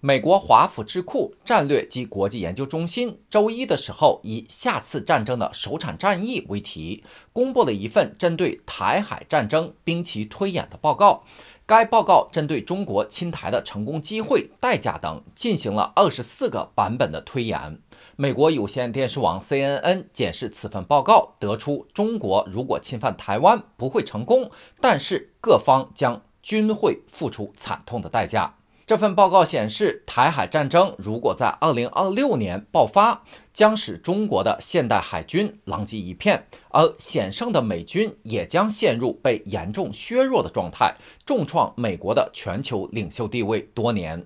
美国华府智库战略及国际研究中心周一的时候，以下次战争的首场战役为题，公布了一份针对台海战争兵棋推演的报告。该报告针对中国侵台的成功机会、代价等进行了二十四个版本的推演。美国有线电视网 CNN 检视此份报告，得出中国如果侵犯台湾不会成功，但是各方将均会付出惨痛的代价。这份报告显示，台海战争如果在2026年爆发，将使中国的现代海军狼藉一片，而险胜的美军也将陷入被严重削弱的状态，重创美国的全球领袖地位多年。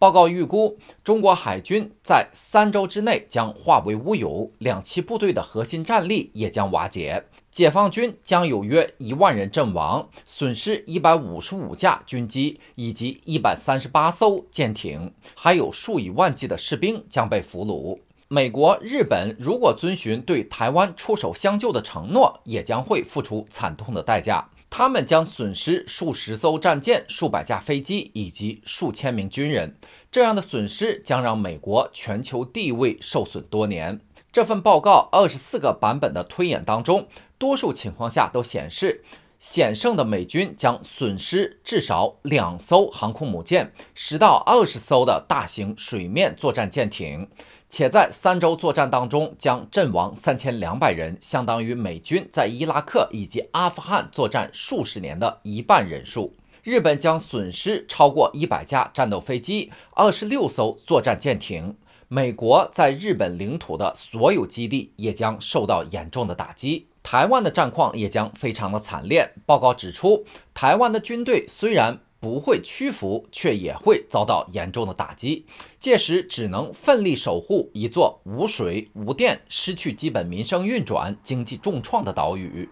报告预估，中国海军在三周之内将化为乌有，两栖部队的核心战力也将瓦解。解放军将有约一万人阵亡，损失一百五十五架军机以及一百三十八艘舰艇，还有数以万计的士兵将被俘虏。美国、日本如果遵循对台湾出手相救的承诺，也将会付出惨痛的代价。他们将损失数十艘战舰、数百架飞机以及数千名军人，这样的损失将让美国全球地位受损多年。这份报告二十四个版本的推演当中，多数情况下都显示，险胜的美军将损失至少两艘航空母舰、十到二十艘的大型水面作战舰艇。且在三周作战当中，将阵亡三千两百人，相当于美军在伊拉克以及阿富汗作战数十年的一半人数。日本将损失超过一百架战斗飞机，二十六艘作战舰艇。美国在日本领土的所有基地也将受到严重的打击。台湾的战况也将非常的惨烈。报告指出，台湾的军队虽然。不会屈服，却也会遭到严重的打击。届时只能奋力守护一座无水无电、失去基本民生运转、经济重创的岛屿，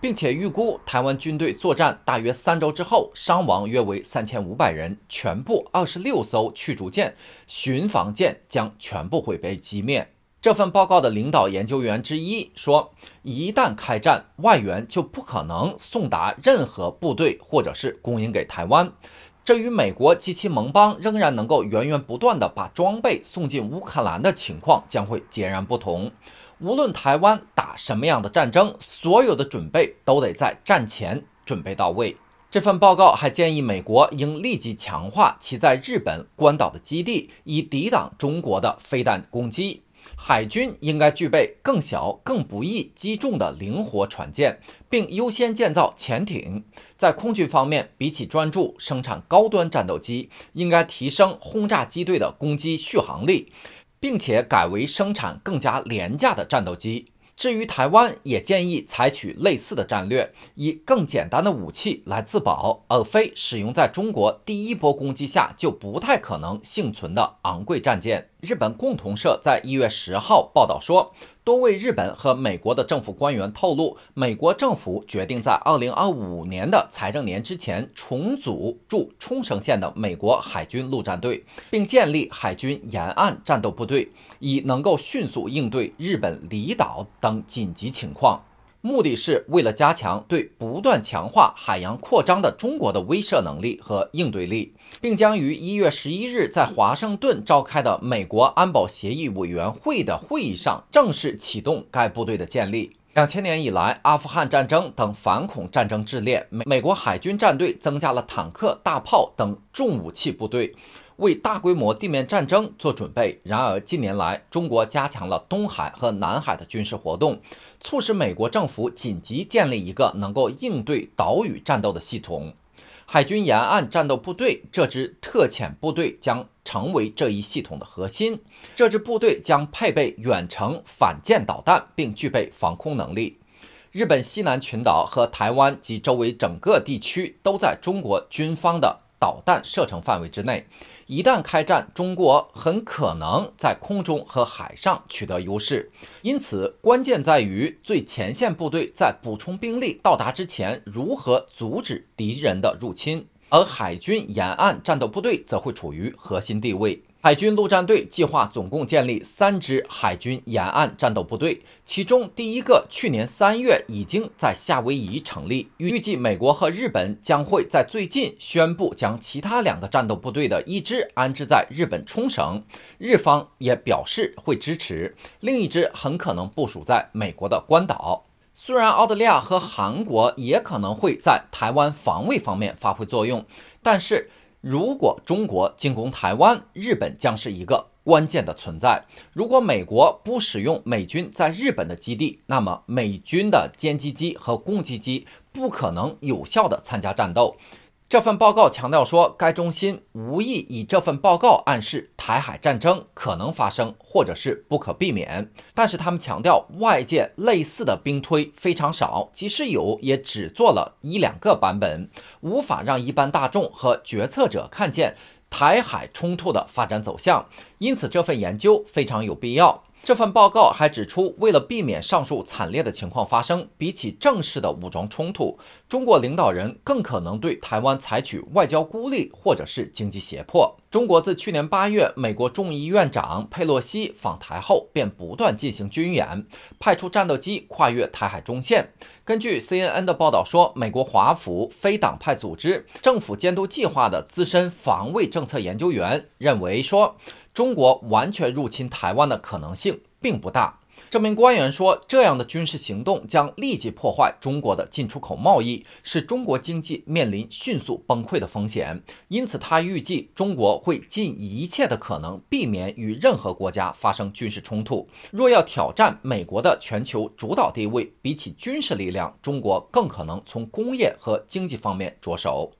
并且预估台湾军队作战大约三周之后，伤亡约为三千五百人，全部二十六艘驱逐舰、巡防舰将全部会被击灭。这份报告的领导研究员之一说：“一旦开战，外援就不可能送达任何部队，或者是供应给台湾。这与美国及其盟邦仍然能够源源不断地把装备送进乌克兰的情况将会截然不同。无论台湾打什么样的战争，所有的准备都得在战前准备到位。”这份报告还建议美国应立即强化其在日本关岛的基地，以抵挡中国的飞弹攻击。海军应该具备更小、更不易击中的灵活船舰，并优先建造潜艇。在空军方面，比起专注生产高端战斗机，应该提升轰炸机队的攻击续航力，并且改为生产更加廉价的战斗机。至于台湾，也建议采取类似的战略，以更简单的武器来自保，而非使用在中国第一波攻击下就不太可能幸存的昂贵战舰。日本共同社在一月十号报道说，多位日本和美国的政府官员透露，美国政府决定在二零二五年的财政年之前重组驻冲绳县的美国海军陆战队，并建立海军沿岸战斗部队，以能够迅速应对日本离岛等紧急情况。目的是为了加强对不断强化海洋扩张的中国的威慑能力和应对力，并将于一月十一日在华盛顿召开的美国安保协议委员会的会议上正式启动该部队的建立。两千年以来，阿富汗战争等反恐战争之列，美美国海军战队增加了坦克、大炮等重武器部队。为大规模地面战争做准备。然而，近年来中国加强了东海和南海的军事活动，促使美国政府紧急建立一个能够应对岛屿战斗的系统。海军沿岸战斗部队这支特遣部队将成为这一系统的核心。这支部队将配备远程反舰导弹，并具备防空能力。日本西南群岛和台湾及周围整个地区都在中国军方的。导弹射程范围之内，一旦开战，中国很可能在空中和海上取得优势。因此，关键在于最前线部队在补充兵力到达之前，如何阻止敌人的入侵，而海军沿岸战斗部队则会处于核心地位。海军陆战队计划总共建立三支海军沿岸战斗部队，其中第一个去年三月已经在夏威夷成立。预计美国和日本将会在最近宣布将其他两个战斗部队的一支安置在日本冲绳，日方也表示会支持。另一支很可能部署在美国的关岛。虽然澳大利亚和韩国也可能会在台湾防卫方面发挥作用，但是。如果中国进攻台湾，日本将是一个关键的存在。如果美国不使用美军在日本的基地，那么美军的歼击机和攻击机不可能有效地参加战斗。这份报告强调说，该中心无意以这份报告暗示。台海战争可能发生，或者是不可避免。但是他们强调，外界类似的兵推非常少，即使有，也只做了一两个版本，无法让一般大众和决策者看见台海冲突的发展走向。因此，这份研究非常有必要。这份报告还指出，为了避免上述惨烈的情况发生，比起正式的武装冲突，中国领导人更可能对台湾采取外交孤立或者是经济胁迫。中国自去年八月美国众议院长佩洛西访台后，便不断进行军演，派出战斗机跨越台海中线。根据 CNN 的报道说，美国华府非党派组织政府监督计划的资深防卫政策研究员认为说，中国完全入侵台湾的可能性并不大。这名官员说：“这样的军事行动将立即破坏中国的进出口贸易，使中国经济面临迅速崩溃的风险。因此，他预计中国会尽一切的可能避免与任何国家发生军事冲突。若要挑战美国的全球主导地位，比起军事力量，中国更可能从工业和经济方面着手。”